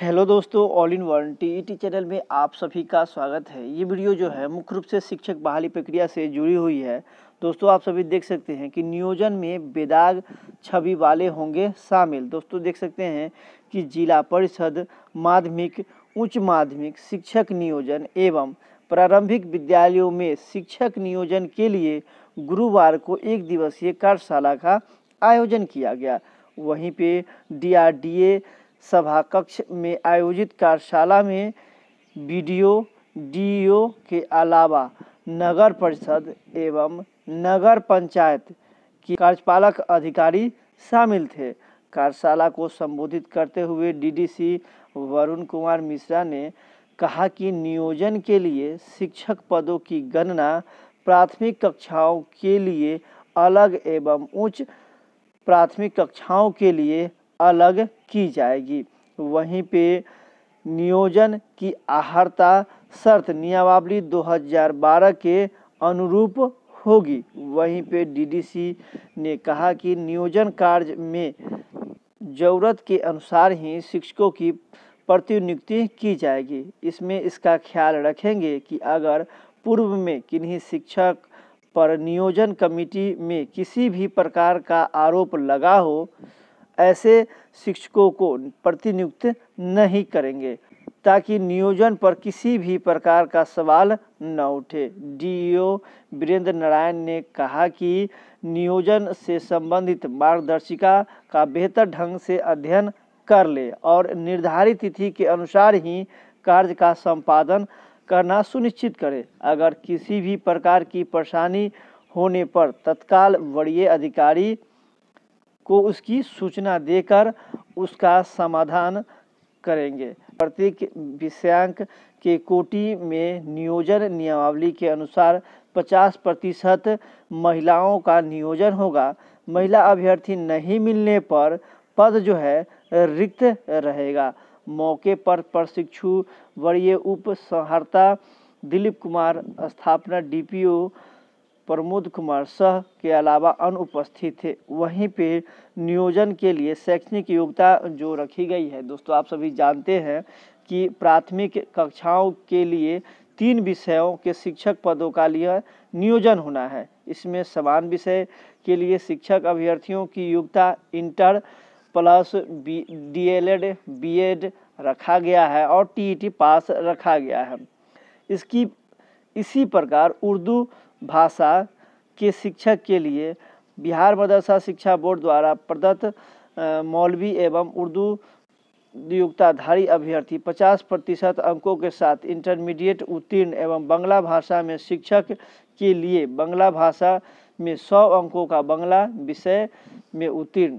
hello दोस्तों all in one T channel में आप सभी का स्वागत है ये वीडियो जो है मुख्य रूप से शिक्षक बहाली प्रक्रिया से जुड़ी हुई है दोस्तों आप सभी देख सकते हैं कि नियोजन में बेदाग छवि वाले होंगे शामिल दोस्तों देख सकते हैं कि जिला परिषद माध्यमिक उच्च माध्यमिक शिक्षक नियोजन एवं प्रारंभिक विद्यालयों में शिक्षक नियोजन के लिए गुरुवार को एक दिवसीय कार्यशाला का आयोजन किया गया वहीं पे डीआरडीए सभा कक्ष में आयोजित कार्यशाला में बीडीओ डीओ के अलावा नगर परिषद एवं नगर पंचायत के कार्यपालक अधिकारी शामिल थे कार्यशाला को संबोधित करते हुए डीडीसी वरुण कुमार मिश्रा ने कहा कि नियोजन के लिए शिक्षक पदों की गणना प्राथमिक कक्षाओं के लिए अलग एवं उच्च प्राथमिक कक्षाओं के लिए अलग की जाएगी वहीं पे नियोजन की आहरता शर्त नियमावली 2012 के अनुरूप होगी वहीं पे डीडीसी ने कहा कि नियोजन कार्य में जरूरत के अनुसार ही शिक्षकों की प्रतिनियुक्ति की जाएगी इसमें इसका ख्याल रखेंगे कि अगर पूर्व में किन्हीं शिक्षक पर नियोजन कमेटी में किसी भी प्रकार का आरोप लगा हो ऐसे शिक्षकों को प्रतिनियुक्त नहीं करेंगे ताकि नियोजन पर किसी भी प्रकार का सवाल न उठे डीईओ वीरेंद्र नारायण ने कहा कि नियोजन से संबंधित मार्गदर्शिका का बेहतर ढंग से अध्ययन कर ले और निर्धारित तिथि के अनुसार ही कार्य का संपादन करना सुनिश्चित करें अगर किसी भी प्रकार की परेशानी होने पर तत्काल वरीय अधिकारी को उसकी सूचना देकर उसका समाधान करेंगे प्रत्येक विषयांक के कोटि में नियोजन नियमावली के अनुसार 50 प्रतिशत महिलाओं का नियोजन होगा महिला अभ्यर्थी नहीं मिलने पर पद जो है रिक्त रहेगा मौके पर प्रशिक्षु वरीय उप संहारता दिलीप कुमार स्थापना डीपीओ प्रमोद कुमार सह के अलावा अनुपस्थित थे वहीं पे नियोजन के लिए शैक्षणिक योग्यता जो रखी गई है दोस्तों आप सभी जानते हैं कि प्राथमिक कक्षाओं के लिए तीन विषयों के शिक्षक पदों का लिए नियोजन होना है इसमें समान विषय के लिए शिक्षक अभ्यर्थियों की योग्यता inter plus B D El Ed B Ed रखा गया है और टी ई टी पास रखा गया है इसकी इसी प्रकार उर्दू भाषा के शिक्षक के लिए बिहार मदरसा शिक्षा बोर्ड द्वारा प्रदत्त मौलवी एवं उर्दू नियुक्ताधारी अभ्यर्थी 50 प्रतिशत अंकों के साथ इंटरमीडिएट उत्तीर्ण एवं बंगला भाषा में शिक्षक के लिए बंगला भाषा में 100 अंकों का बंगला विषय में उत्तीर्ण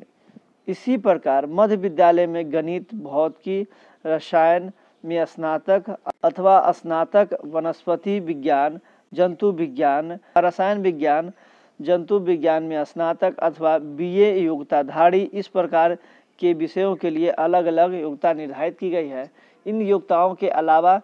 इसी प्रकार मध्य विद्यालय में गणित भौतिकी रसायन में स्नातक अथवा स्नातक वनस्पति विज्ञान जंतु विज्ञान रसायन विज्ञान जंतु विज्ञान में स्नातक अथवा बीए योग्यताधारी इस प्रकार के विषयों के लिए अलग अलग योग्यता निर्धारित की गई है इन योग्यताओं के अलावा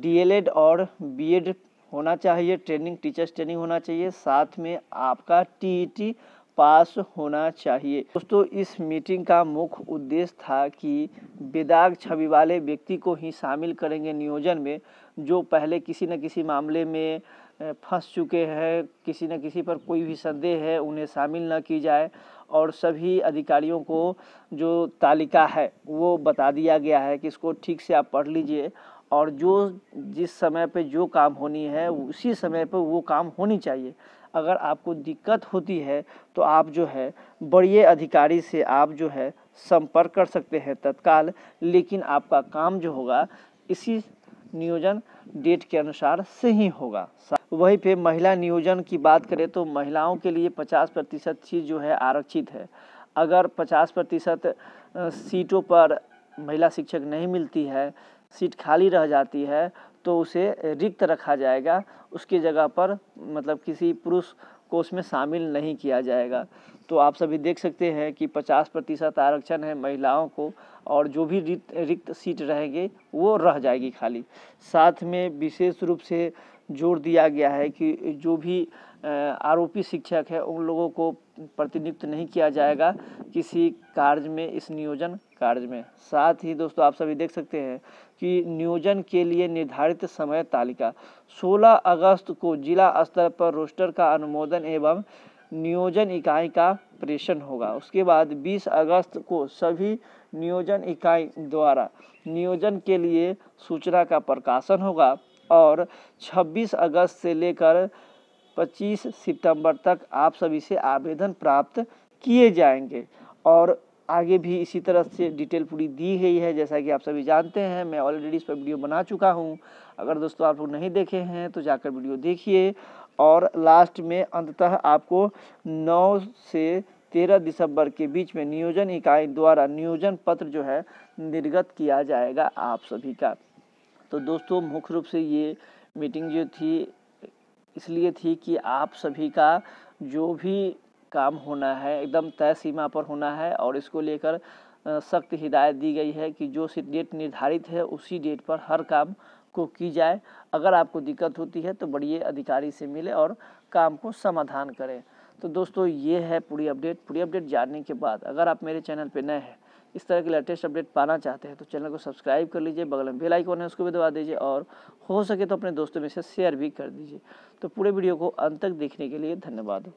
डीएलएड और बीएड होना चाहिए ट्रेनिंग टीचर्स ट्रेनिंग होना चाहिए साथ में आपका टीईटी पास होना चाहिए दोस्तों इस मीटिंग का मुख्य उद्देश्य था कि बेदाग छवि वाले व्यक्ति को ही शामिल करेंगे नियोजन में जो पहले किसी न किसी मामले में फंस चुके हैं किसी न किसी पर कोई भी संदेह है उन्हें शामिल न की जाए और सभी अधिकारियों को जो तालिका है वो बता दिया गया है कि इसको ठीक से आप पढ़ लीजिए और जो जिस समय पे जो काम होनी है उसी समय पे वो काम होनी चाहिए अगर आपको दिक्कत होती है तो आप जो है बड़े अधिकारी से आप जो है संपर्क कर सकते हैं तत्काल लेकिन आपका काम जो होगा इसी नियोजन डेट के अनुसार से ही होगा वहीं पे महिला नियोजन की बात करें तो महिलाओं के लिए 50 प्रतिशत सीट जो है आरक्षित है अगर 50 प्रतिशत सीटों पर महिला शिक्षक नहीं मिलती है सीट खाली रह जाती है तो उसे रिक्त रखा जाएगा उसकी जगह पर मतलब किसी पुरुष को उसमें शामिल नहीं किया जाएगा तो आप सभी देख सकते हैं कि 50 प्रतिशत आरक्षण है महिलाओं को और जो भी रिक्त रिक्त सीट रहेंगे वो रह जाएगी खाली साथ में विशेष रूप से जोर दिया गया है कि जो भी आरोपी शिक्षक है उन लोगों को प्रतिनियुक्त नहीं किया जाएगा किसी कार्य में इस नियोजन कार्य में साथ ही दोस्तों आप सभी देख सकते हैं कि नियोजन के लिए निर्धारित समय तालिका 16 अगस्त को जिला स्तर पर रोस्टर का अनुमोदन एवं नियोजन इकाई का प्रेषण होगा उसके बाद 20 अगस्त को सभी नियोजन इकाई द्वारा नियोजन के लिए सूचना का प्रकाशन होगा और 26 अगस्त से लेकर 25 सितंबर तक आप सभी से आवेदन प्राप्त किए जाएंगे और आगे भी इसी तरह से डिटेल पूरी दी गई है जैसा कि आप सभी जानते हैं मैं ऑलरेडी इस पर वीडियो बना चुका हूं अगर दोस्तों आप लोग नहीं देखे हैं तो जाकर वीडियो देखिए और लास्ट में अंततः आपको 9 से 13 दिसंबर के बीच में नियोजन इकाई द्वारा नियोजन पत्र जो है निर्गत किया जाएगा आप सभी का तो दोस्तों मुख्य रूप से ये मीटिंग जो थी इसलिए थी कि आप सभी का जो भी काम होना है एकदम तय सीमा पर होना है और इसको लेकर सख्त हिदायत दी गई है कि जो डेट निर्धारित है उसी डेट पर हर काम को की जाए अगर आपको दिक्कत होती है तो बड़ी अधिकारी से मिले और काम को समाधान करें तो दोस्तों ये है पूरी अपडेट पूरी अपडेट जानने के बाद अगर आप मेरे चैनल पर नए हैं इस तरह के लेटेस्ट अपडेट पाना चाहते हैं तो चैनल को सब्सक्राइब कर लीजिए बगल में बेल आइकॉन है उसको भी दबा दीजिए और हो सके तो अपने दोस्तों में से शेयर भी कर दीजिए तो पूरे वीडियो को अंत तक देखने के लिए धन्यवाद